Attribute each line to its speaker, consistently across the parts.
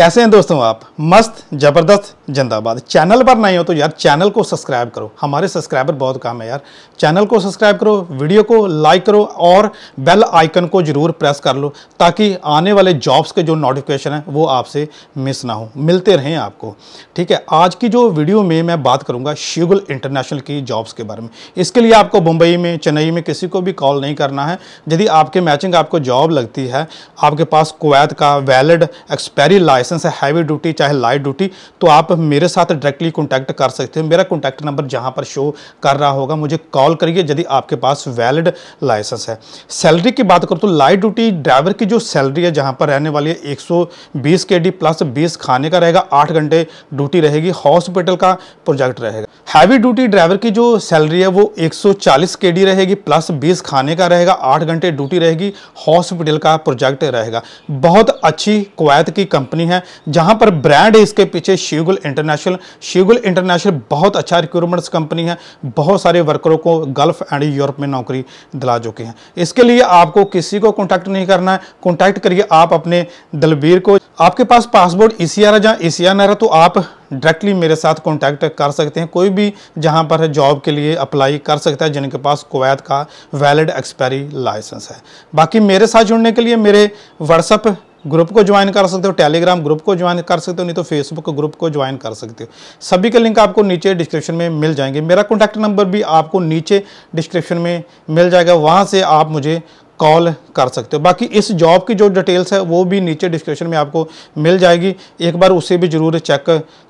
Speaker 1: कैसे हैं दोस्तों आप मस्त ज़बरदस्त जिंदाबाद चैनल पर नहीं हो तो यार चैनल को सब्सक्राइब करो हमारे सब्सक्राइबर बहुत कम है यार चैनल को सब्सक्राइब करो वीडियो को लाइक करो और बेल आइकन को ज़रूर प्रेस कर लो ताकि आने वाले जॉब्स के जो नोटिफिकेशन है वो आपसे मिस ना हो मिलते रहें आपको ठीक है आज की जो वीडियो में मैं बात करूँगा शिगुल इंटरनेशनल की जॉब्स के बारे में इसके लिए आपको मुंबई में चेन्नई में किसी को भी कॉल नहीं करना है यदि आपके मैचिंग आपको जॉब लगती है आपके पास कुवैत का वैलिड एक्सपायरी लाइसेंस लाइसेंस है हैवी ड्यूटी चाहे लाइट ड्यूटी तो आप मेरे साथ डायरेक्टली कॉन्टैक्ट कर सकते हो मेरा कॉन्टैक्ट नंबर जहाँ पर शो कर रहा होगा मुझे कॉल करिए यदि आपके पास वैलिड लाइसेंस है सैलरी की बात करूँ तो लाइट ड्यूटी ड्राइवर की जो सैलरी है जहाँ पर रहने वाली है 120 केडी प्लस बीस खाने का रहेगा आठ घंटे ड्यूटी रहेगी हॉस्पिटल का प्रोजेक्ट रहेगा हैवी ड्यूटी ड्राइवर की जो सैलरी है वो 140 केडी रहेगी प्लस 20 खाने का रहेगा आठ घंटे ड्यूटी रहेगी हॉस्पिटल का प्रोजेक्ट रहेगा बहुत अच्छी क्वैत की कंपनी हैं जहां पर ब्रांड है इसके पीछे शीगुल इंटरनेशनल शीगुल इंटरनेशनल बहुत अच्छा रिक्रूटमेंट्स कंपनी है बहुत सारे वर्करों को गल्फ एंड यूरोप में नौकरी दिला चुके हैं इसके लिए आपको किसी को कॉन्टैक्ट नहीं करना है कॉन्टैक्ट करिए आप अपने दलबीर को आपके पास पासपोर्ट ई सी आर है जहाँ ई सी आर तो आप डायरेक्टली मेरे साथ कॉन्टैक्ट कर सकते हैं कोई भी जहाँ पर जॉब के लिए अप्लाई कर सकता है जिनके पास कुवैत का वैलिड एक्सपायरी लाइसेंस है बाकी मेरे साथ जुड़ने के लिए मेरे व्हाट्सअप ग्रुप को ज्वाइन कर सकते हो टेलीग्राम ग्रुप को ज्वाइन कर सकते हो नहीं तो फेसबुक ग्रुप को ज्वाइन कर सकते हो सभी के लिंक आपको नीचे डिस्क्रिप्शन में मिल जाएंगे मेरा कॉन्टैक्ट नंबर भी आपको नीचे डिस्क्रिप्शन में मिल जाएगा वहाँ से आप मुझे कॉल कर सकते हो बाकी इस जॉब की जो डिटेल्स है वो भी नीचे डिस्क्रिप्शन में आपको मिल जाएगी एक बार उसे भी ज़रूर चेक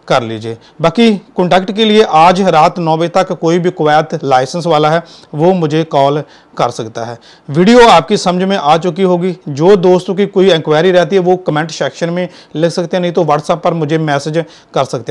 Speaker 1: कर लीजिए बाकी कॉन्टैक्ट के लिए आज रात नौ बजे तक कोई भी कुवैत लाइसेंस वाला है वो मुझे कॉल कर सकता है वीडियो आपकी समझ में आ चुकी होगी जो दोस्तों की कोई इंक्वायरी रहती है वो कमेंट सेक्शन में लिख सकते हैं नहीं तो व्हाट्सएप पर मुझे मैसेज कर सकते हैं